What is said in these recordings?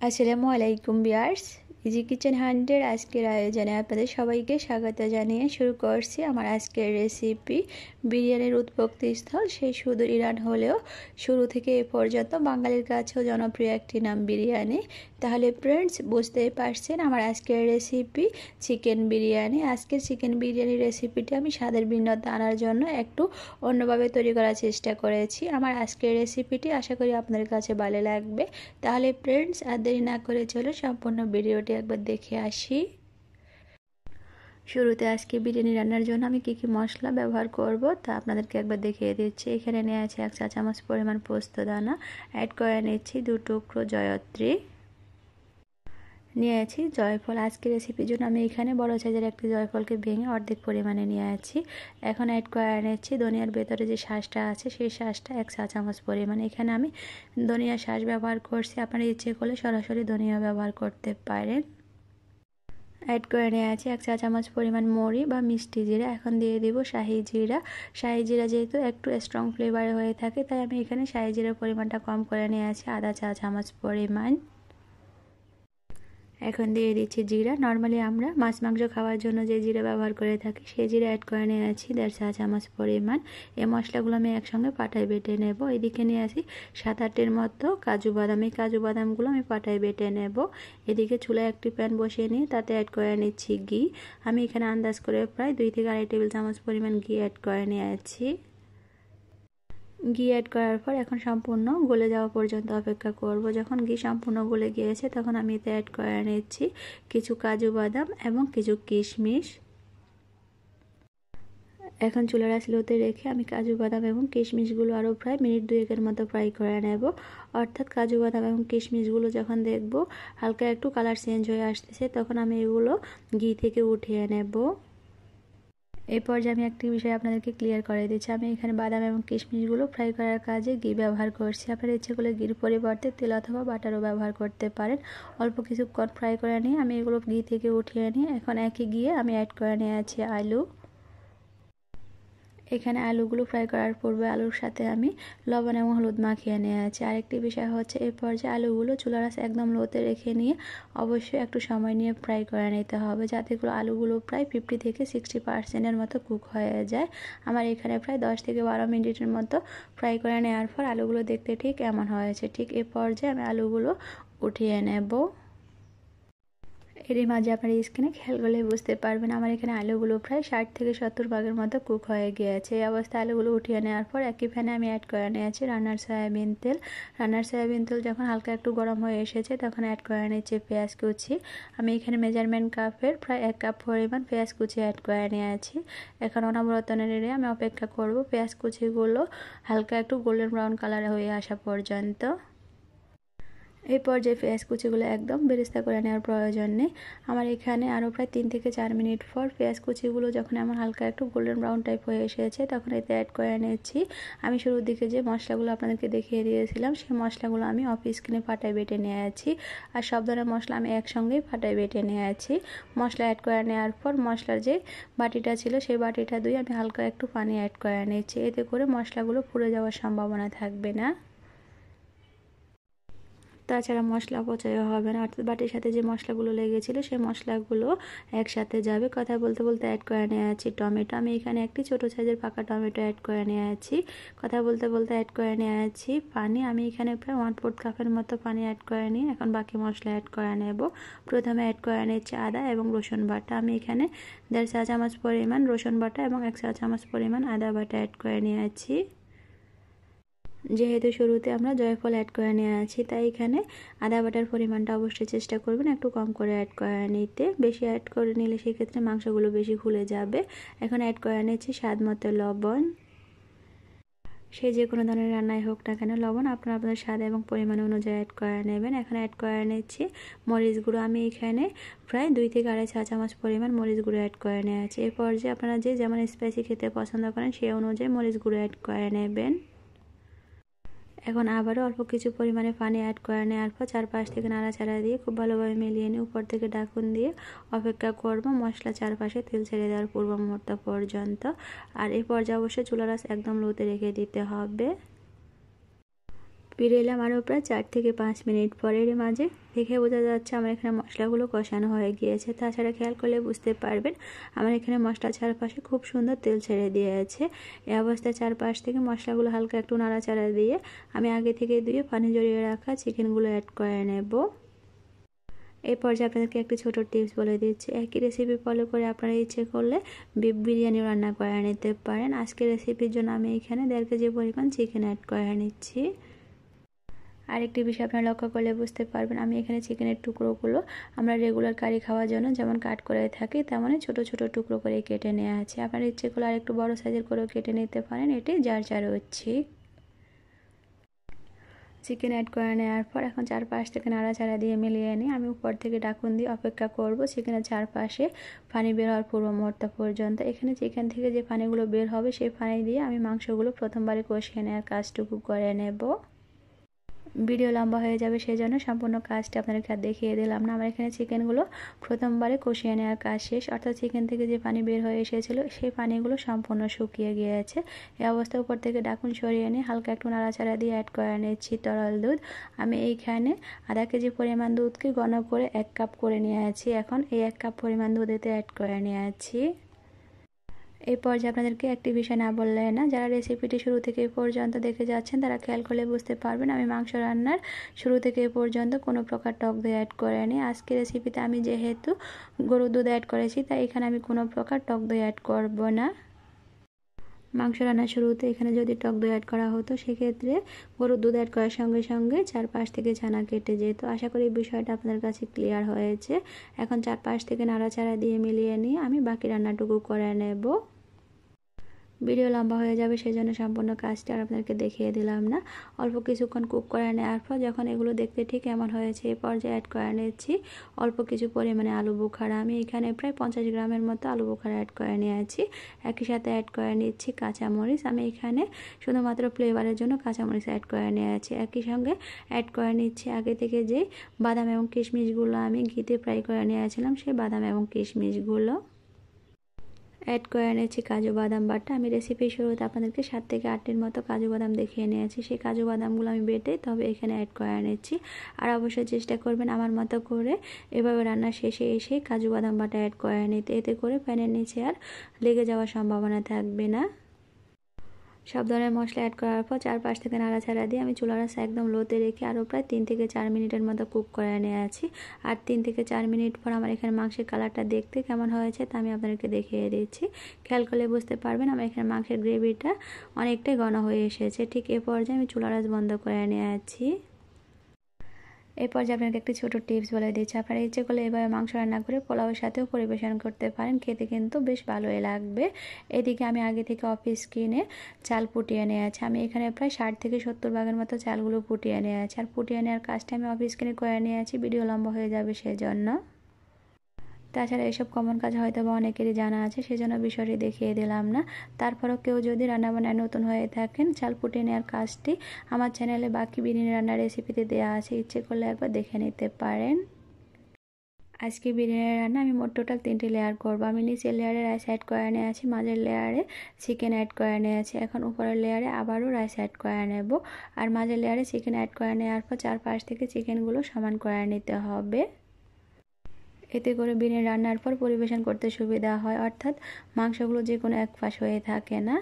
Haceremos alaikum viewers. Easy kitchen hundred আজকের আয়োজনে আপনাদের সবাইকে স্বাগত জানিয়ে শুরু করছি আমার আজকের রেসিপি বিরিয়ানির উৎপত্তি স্থল সেই সুদূর ইরান হলেও শুরু থেকে এ পর্যন্ত বাঙালির কাছেও জনপ্রিয় একটি নাম বিরিয়ানি তাহলে ফ্রেন্ডস বুঝতেই পারছেন আমার আজকের রেসিপি চিকেন বিরিয়ানি আজকের চিকেন বিরিয়ানি রেসিপিটি আমি স্বাদের ভিন্নতা আনার জন্য একটু অন্যভাবে তৈরি করার চেষ্টা করেছি আমার আজকের রেসিপিটি আশা করি আপনাদের কাছে ভালো লাগবে তাহলে ফ্রেন্ডস আর দেরি না করে চলে সম্পূর্ণ ভিডিওটি একবার দেখে আসি শুরুতে আজকে বিরিয়ানি রান্নার জন্য আমি কী কী মশলা ব্যবহার করব তা আপনাদেরকে একবার দেখিয়ে দিচ্ছি এখানে নিয়ে আছে এক চা চামচ পরিমাণ পোস্ত দানা অ্যাড করে নিচ্ছি দু টুকরো জয়ত্রী নিয়ে আছি জয়ফল আজকের রেসিপির জন্য আমি এখানে বড় সাইজের একটি জয়ফলকে ভেঙে অর্ধেক পরিমাণে নিয়ে আছি এখন অ্যাড করে এনেছি ধনিয়ার ভেতরে যে শ্বাসটা আছে সেই শ্বাসটা এক চা চামচ পরিমাণে এখানে আমি ধনিয়া শ্বাস ব্যবহার করছি আপনার ইচ্ছে করলে সরাসরি ধনিয়া ব্যবহার করতে পারেন অ্যাড করে নেওয়া আছে এক চা চামচ পরিমাণ মরি বা মিষ্টি জিরা এখন দিয়ে দিব শাহি জিরা শাহি জিরা যেহেতু একটু স্ট্রং ফ্লেভারে হয়ে থাকে তাই আমি এখানে শাহি জিরার পরিমাণটা কম করে নিয়ে আছি আধা চা চামচ পরিমাণ এখন দিয়ে দিচ্ছি জিরা নর্মালি আমরা মাছ মাংস খাওয়ার জন্য যে জিরা ব্যবহার করে থাকি সেই জিরা অ্যাড করে নিয়ে আছি দেড় চা চামচ পরিমাণ এই মশলাগুলো আমি একসঙ্গে পাটায় বেটে নেব এদিকে নিয়ে আসি সাত আটের মতো কাজু বাদাম এই কাজু বাদামগুলো আমি পাটায় বেটে নেব এদিকে চুলায় একটি প্যান বসিয়ে নিয়ে তাতে অ্যাড করে নিচ্ছি ঘি আমি এখানে আন্দাজ করে প্রায় দুই থেকে আড়াই টেবিল চামচ পরিমাণ ঘি অ্যাড করে নিয়ে আছি ঘি অ্যাড করার পর এখন সম্পূর্ণ গলে যাওয়া পর্যন্ত অপেক্ষা করব যখন ঘি সম্পূর্ণ গলে গিয়েছে তখন আমি এতে অ্যাড করে নিচ্ছি কিছু কাজু বাদাম এবং কিছু কিশমিশ এখন চুলার স্লোতে রেখে আমি কাজু বাদাম এবং কিশমিশগুলো আরও প্রায় মিনিট দুয়েকের মতো ফ্রাই করে নেব অর্থাৎ কাজু বাদাম এবং কিশমিশগুলো যখন দেখব হালকা একটু কালার চেঞ্জ হয়ে আসতেছে তখন আমি এগুলো ঘি থেকে উঠিয়ে নেব এই পর্যায়ে আমি একটি বিষয় আপনাদেরকে ক্লিয়ার করে দিচ্ছি আমি এখানে বাদাম এবং কিশমিশগুলো ফ্রাই করার কাজে ঘি ব্যবহার করছি আপনার ইচ্ছে করলে ঘির পরিবর্তে তেল অথবা বাটারও ব্যবহার করতে পারেন অল্প কিছুক্ষণ ফ্রাই করে নিয়ে আমি এগুলো ঘি থেকে উঠিয়ে নিয়ে এখন একই গিয়ে আমি অ্যাড করে নিয়ে আছি আলু এখানে আলুগুলো ফ্রাই করার পূর্বে আলুর সাথে আমি লবণ এবং হলুদ মাখিয়ে নিয়ে আছি আরেকটি বিষয় হচ্ছে এই পর্যায়ে আলুগুলো চুলার আছে একদম লোতে রেখে নিয়ে অবশ্যই একটু সময় নিয়ে ফ্রাই করে নিতে হবে যাতে করে আলুগুলো প্রায় ফিফটি থেকে সিক্সটি পার্সেন্টের মতো কুক হয়ে যায় আমার এখানে প্রায় দশ থেকে বারো মিনিটের মতো ফ্রাই করে নেওয়ার পর আলুগুলো দেখতে ঠিক এমন হয়েছে ঠিক এ পর্যায়ে আমি আলুগুলো উঠিয়ে নেব এর মাঝে আপনারা স্কিনে খেয়াল করলে বুঝতে পারবেন আমার এখানে আলুগুলো প্রায় ষাট থেকে সত্তর ভাগের মতো কুক হয়ে গিয়েছে এই অবস্থায় আলুগুলো উঠিয়ে নেওয়ার পর একই ফ্যানে আমি অ্যাড করে নিয়েছি রান্নার সয়াবিন তেল রান্নার সয়াবিন তেল যখন হালকা একটু গরম হয়ে এসেছে তখন অ্যাড করে নিয়েছি পেঁয়াজ কুচি আমি এখানে মেজারমেন্ট কাপের প্রায় এক কাপ পরিমাণ পেঁয়াজ কুচি অ্যাড করে নিয়েছি এখন অনবরত নেড়ে আমি অপেক্ষা করব পেঁয়াজ কুচিগুলো হালকা একটু গোল্ডেন ব্রাউন কালার হয়ে আসা পর্যন্ত এরপর যে পেঁয়াজ কুচিগুলো একদম বেরেস্তা করে নেওয়ার প্রয়োজন নেই আমার এখানে আরও প্রায় তিন থেকে চার মিনিট পর পেঁয়াজ কুচিগুলো যখন আমার হালকা একটু গোল্ডেন ব্রাউন টাইপ হয়ে এসেছে তখন এতে অ্যাড করে নিয়েছি আমি শুরুর দিকে যে মশলাগুলো আপনাদেরকে দেখিয়ে দিয়েছিলাম সেই মশলাগুলো আমি অফিস কিনে ফাটায় বেটে নিয়ে আছি আর সব ধরনের মশলা আমি একসঙ্গেই ফাটায় বেটে নিয়ে আছি মশলা অ্যাড করে নেওয়ার পর মশলার যে বাটিটা ছিল সেই বাটিটা ধুয়ে আমি হালকা একটু পানি অ্যাড করে নিয়েছি এতে করে মশলাগুলো পুড়ে যাওয়ার সম্ভাবনা থাকবে না তাছাড়া মশলা পচয়ও হবে না অর্থাৎ বাটির সাথে যে মশলাগুলো লেগেছিলো সেই মশলাগুলো একসাথে যাবে কথা বলতে বলতে অ্যাড করে নিয়ে আছি টমেটো আমি এখানে একটি ছোট সাইজের পাকা টমেটো অ্যাড করে নিয়ে আছি কথা বলতে বলতে অ্যাড করে নিয়ে আছি পানি আমি এখানে প্রায় ওয়ান ফোর্থ কাপের মতো পানি অ্যাড করে নিই এখন বাকি মশলা অ্যাড করে নেব প্রথমে অ্যাড করে নিচ্ছি আদা এবং রসুন বাটা আমি এখানে দেড় চা চামচ পরিমাণ রসুন বাটা এবং এক চা চামচ পরিমাণ আদা বাটা অ্যাড করে নিয়ে আছি যেহেতু শুরুতে আমরা জয়ফল অ্যাড করে নিয়ে আছি তাই এখানে আদা বাটার পরিমাণটা অবশ্যই চেষ্টা করবেন একটু কম করে অ্যাড করে নিতে বেশি অ্যাড করে নিলে সেক্ষেত্রে মাংসগুলো বেশি খুলে যাবে এখন অ্যাড করে নিয়েছি স্বাদ মতো লবণ সে যে কোনো ধরনের রান্নাই হোক না কেন লবণ আপনারা আপনাদের স্বাদ এবং পরিমাণ অনুযায়ী অ্যাড করে নেবেন এখন অ্যাড করে নিচ্ছি মরিচ গুঁড়ো আমি এখানে প্রায় দুই থেকে আড়াই চা চামচ পরিমাণ মরিচ গুঁড়ো অ্যাড করে নিয়ে আছি এরপর যে আপনারা যে যেমন স্পাইসি খেতে পছন্দ করেন সেই অনুযায়ী মরিচ গুঁড়ো অ্যাড করে নেবেন এখন আবারও অল্প কিছু পরিমাণে পানি অ্যাড করে নেওয়ার পর চারপাশ থেকে নাড়াচাড়া দিয়ে খুব ভালোভাবে মিলিয়ে নিয়ে উপর থেকে ডাকুন দিয়ে অপেক্ষা করব মশলা চারপাশে তেল ছেড়ে দেওয়ার পূর্ব মুহূর্ত পর্যন্ত আর এই পর্যায়ে অবশ্যই চুলারাস একদম লোতে রেখে দিতে হবে ফিরে এলাম আরও প্রায় চার থেকে পাঁচ মিনিট পরের মাঝে দেখে বোঝা যাচ্ছে আমার এখানে মশলাগুলো কষানো হয়ে গিয়েছে তাছাড়া খেয়াল করলে বুঝতে পারবেন আমার এখানে মশলা চারপাশে খুব সুন্দর তেল ছেড়ে দিয়েছে এ অবস্থায় চারপাশ থেকে মশলাগুলো হালকা একটু নাড়াচাড়া দিয়ে আমি আগে থেকে দিয়ে পানি জড়িয়ে রাখা চিকেনগুলো অ্যাড করে নেব এই পর্যায়ে আপনাদেরকে একটি ছোট টিপস বলে দিচ্ছি একই রেসিপি ফলো করে আপনারা ইচ্ছে করলে বিফ বিরিয়ানিও রান্না করে নিতে পারেন আজকে রেসিপির জন্য আমি এখানে দেড় কেজি পরিমাণ চিকেন অ্যাড করে নিচ্ছি আরেকটি বিষয় আপনারা লক্ষ্য করলে বুঝতে পারবেন আমি এখানে চিকেনের টুকরোগুলো আমরা রেগুলার কারি খাওয়ার জন্য যেমন কাট করে থাকি তেমনই ছোট ছোট টুকরো করে কেটে নেওয়া আছে আপনার ইচ্ছে করলে আরেকটু বড় সাইজের করেও কেটে নিতে পারেন এটি যার যার হচ্ছে চিকেন অ্যাড করে নেওয়ার পর এখন চারপাশ থেকে নাড়াচাড়া দিয়ে মিলিয়ে এনে আমি উপর থেকে ডাকুন দিয়ে অপেক্ষা করব চিকেনের চারপাশে পানি বের হওয়ার পূর্ব মুহূর্ত পর্যন্ত এখানে চিকেন থেকে যে পানিগুলো বের হবে সেই পানি দিয়ে আমি মাংসগুলো প্রথমবারে কষিয়ে নেওয়ার কাজটুকু করে নেব ভিডিও লম্বা হয়ে যাবে সেই জন্য সম্পূর্ণ কাজটা আপনাদেরকে আর দেখিয়ে দিলাম না আমার এখানে চিকেনগুলো প্রথমবারে কষিয়ে নেওয়ার কাজ শেষ অর্থাৎ চিকেন থেকে যে পানি বের হয়ে এসেছিলো সেই পানিগুলো সম্পূর্ণ শুকিয়ে গিয়েছে এই অবস্থা উপর থেকে ডাকুন সরিয়ে নিয়ে হালকা একটু নাড়াচাড়া দিয়ে অ্যাড করে নিচ্ছি তরল দুধ আমি এইখানে আধা কেজি পরিমাণ দুধকে গণ করে এক কাপ করে নিয়ে আছি এখন এই এক কাপ পরিমাণ দুধেতে অ্যাড করে নিয়ে আছি এই পর্যায়ে আপনাদেরকে একটি বিষয় না বললে না যারা রেসিপিটি শুরু থেকে পর্যন্ত দেখে যাচ্ছেন তারা খেয়াল করলে বুঝতে পারবেন আমি মাংস রান্নার শুরু থেকে পর্যন্ত কোনো প্রকার টক দই অ্যাড করেনি আজকে রেসিপিতে আমি যেহেতু গরুর দুধ অ্যাড করেছি তাই এখানে আমি কোনো প্রকার টক দই অ্যাড করব না মাংস রান্না শুরুতে এখানে যদি টক দই অ্যাড করা হতো সেক্ষেত্রে গরুর দুধ অ্যাড করার সঙ্গে সঙ্গে চারপাশ থেকে ছানা কেটে যেত আশা করি বিষয়টা আপনাদের কাছে ক্লিয়ার হয়েছে এখন চারপাশ থেকে নাড়াচাড়া দিয়ে মিলিয়ে নিয়ে আমি বাকি রান্নাটুকু করে নেব ভিডিও লম্বা হয়ে যাবে সেই জন্য সম্পূর্ণ কাজটা আর আপনাদেরকে দেখিয়ে দিলাম না অল্প কিছুক্ষণ কুক করে নেওয়ার পর যখন এগুলো দেখতে ঠিক এমন হয়েছে এ পর্যায়ে অ্যাড করে নিয়েছি অল্প কিছু পরিমাণে আলু বোখারা আমি এখানে প্রায় পঞ্চাশ গ্রামের মতো আলু বোখারা অ্যাড করে নিয়েছি একই সাথে অ্যাড করে নিচ্ছি কাঁচামরিচ আমি এখানে শুধুমাত্র ফ্লেভারের জন্য কাঁচামরিচ অ্যাড করে নিয়েছি একই সঙ্গে অ্যাড করে নিচ্ছি আগে থেকে যে বাদাম এবং কিশমিশগুলো আমি ঘিতে ফ্রাই করে নিয়েছিলাম সেই বাদাম এবং কিশমিশগুলো অ্যাড করে এনেছি কাজু বাদাম বাটা আমি রেসিপির শুরুতে আপনাদেরকে সাত থেকে আটটির মতো কাজু বাদাম দেখিয়ে নিয়েছি সেই কাজু বাদামগুলো আমি বেটে তবে এখানে অ্যাড করে নিচ্ছি আর অবশ্যই চেষ্টা করবেন আমার মতো করে এভাবে রান্না শেষে এসে কাজু বাদাম বাটা অ্যাড করে নিতে এতে করে প্যানের নিচে আর লেগে যাওয়ার সম্ভাবনা থাকবে না সব ধরনের মশলা অ্যাড করার পর চারপাশ থেকে নাড়াচাড়া দিয়ে আমি চুলা রাস একদম লোতে রেখে আরও প্রায় তিন থেকে চার মিনিটের মতো কুক করে নিয়ে আছি আর তিন থেকে চার মিনিট পর আমার এখানে মাংসের কালারটা দেখতে কেমন হয়েছে তা আমি আপনাদেরকে দেখিয়ে দিচ্ছি খেয়াল করলে বুঝতে পারবেন আমার এখানে মাংসের গ্রেভিটা অনেকটাই ঘন হয়ে এসেছে ঠিক এ পর্যায়ে আমি চুলা বন্ধ করে নিয়ে আছি এরপর যে আপনাকে একটি ছোট টিপস বলে দিচ্ছি আপনারা ইচ্ছে করলে এভাবে মাংস রান্না করে পোলাওয়ের সাথেও পরিবেশন করতে পারেন খেতে কিন্তু বেশ ভালোই লাগবে এদিকে আমি আগে থেকে অফিস কিনে চাল ফুটিয়ে নিয়ে আছি আমি এখানে প্রায় ষাট থেকে সত্তর ভাগের মতো চালগুলো ফুটিয়ে নিয়ে আছি আর ফুটিয়ে নেওয়ার কাজটা আমি অফিস কিনে করে নিয়ে আছি ভিডিও লম্বা হয়ে যাবে সেই জন্য তাছাড়া এসব কমন কাজ হয়তো বা অনেকেরই জানা আছে সেজন্য বিষয়টি দেখিয়ে দিলাম না তারপরও কেউ যদি রান্না বান্নায় নতুন হয়ে থাকেন চাল ফুটে নেওয়ার কাজটি আমার চ্যানেলে বাকি বিরিয়ানি রান্নার রেসিপিতে দেওয়া আছে ইচ্ছে করলে একবার দেখে নিতে পারেন আজকে বিরিয়ানি রান্না আমি মোট টোটাল তিনটি লেয়ার করবো আমি নিচের লেয়ারে রাইস অ্যাড করে নিয়ে আছি মাঝের লেয়ারে চিকেন অ্যাড করে আছি এখন উপরের লেয়ারে আবারও রাইস অ্যাড করে নেব আর মাঝের লেয়ারে চিকেন অ্যাড করে নেওয়ার পর চারপাশ থেকে চিকেনগুলো সমান করে নিতে হবে এতে করে বিনে রান্নার পর পরিবেশন করতে সুবিধা হয় অর্থাৎ মাংসগুলো যে কোনো এক পাশ হয়ে থাকে না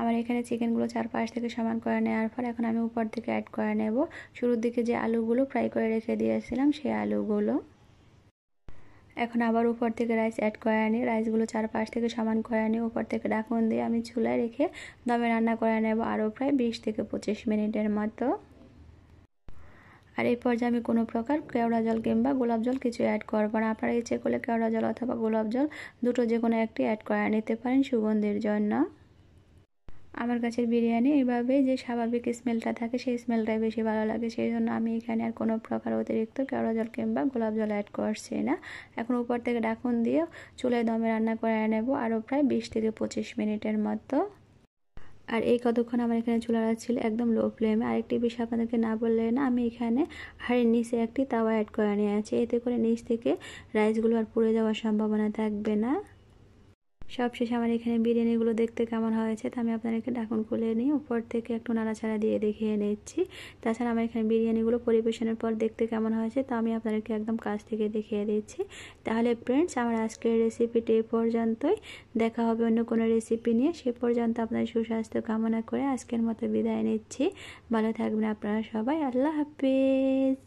আমার এখানে চিকেনগুলো চারপাশ থেকে সমান করে নেওয়ার পর এখন আমি উপর থেকে অ্যাড করে নেব শুরুর দিকে যে আলুগুলো ফ্রাই করে রেখে দিয়েছিলাম সেই আলুগুলো এখন আবার উপর থেকে রাইস অ্যাড করে আনি রাইসগুলো চারপাশ থেকে সমান করে আনি উপর থেকে ডাকুন দিয়ে আমি চুলায় রেখে দমে রান্না করে নেব আরও প্রায় বিশ থেকে পঁচিশ মিনিটের মতো আর এই পর্যায়ে আমি কোনো প্রকার কেওড়া জল কিংবা গোলাপ জল কিছু অ্যাড করব না আপনারা ইচ্ছে করলে কেওড়া জল অথবা গোলাপ জল দুটো যে কোনো একটি অ্যাড করে নিতে পারেন সুগন্ধির জন্য আমার কাছে বিরিয়ানি এইভাবে যে স্বাভাবিক স্মেলটা থাকে সেই স্মেলটাই বেশি ভালো লাগে সেই জন্য আমি এখানে আর কোনো প্রকার অতিরিক্ত কেওড়া জল কিংবা গোলাপ জল অ্যাড করছি না এখন উপর থেকে ডাকুন দিয়ে চুলে দমে রান্না করে নেব আরও প্রায় বিশ থেকে পঁচিশ মিনিটের মতো আর এই কতক্ষণ আমার এখানে চুলা ছিল একদম লো ফ্লেমে আরেকটি বিষয় আপনাদেরকে না বললে না আমি এখানে হাড়ির নিচে একটি তাওয়া অ্যাড করে নিয়ে আছি এতে করে নিচ থেকে রাইসগুলো আর পুড়ে যাওয়ার সম্ভাবনা থাকবে না সবশেষে আমার এখানে বিরিয়ানিগুলো দেখতে কেমন হয়েছে তো আমি আপনাদেরকে ডাকুন খুলে নিই উপর থেকে একটু নাড়াচাড়া দিয়ে দেখিয়ে নিচ্ছি তাছাড়া আমার এখানে বিরিয়ানিগুলো পরিবেশনের পর দেখতে কেমন হয়েছে তো আমি আপনাদেরকে একদম কাছ থেকে দেখিয়ে দিচ্ছি তাহলে ফ্রেন্ডস আমার আজকের রেসিপিটি এ পর্যন্তই দেখা হবে অন্য কোনো রেসিপি নিয়ে সে পর্যন্ত আপনার সুস্বাস্থ্য কামনা করে আজকের মতো বিদায় নিচ্ছি ভালো থাকবেন আপনারা সবাই আল্লাহ হাফিজ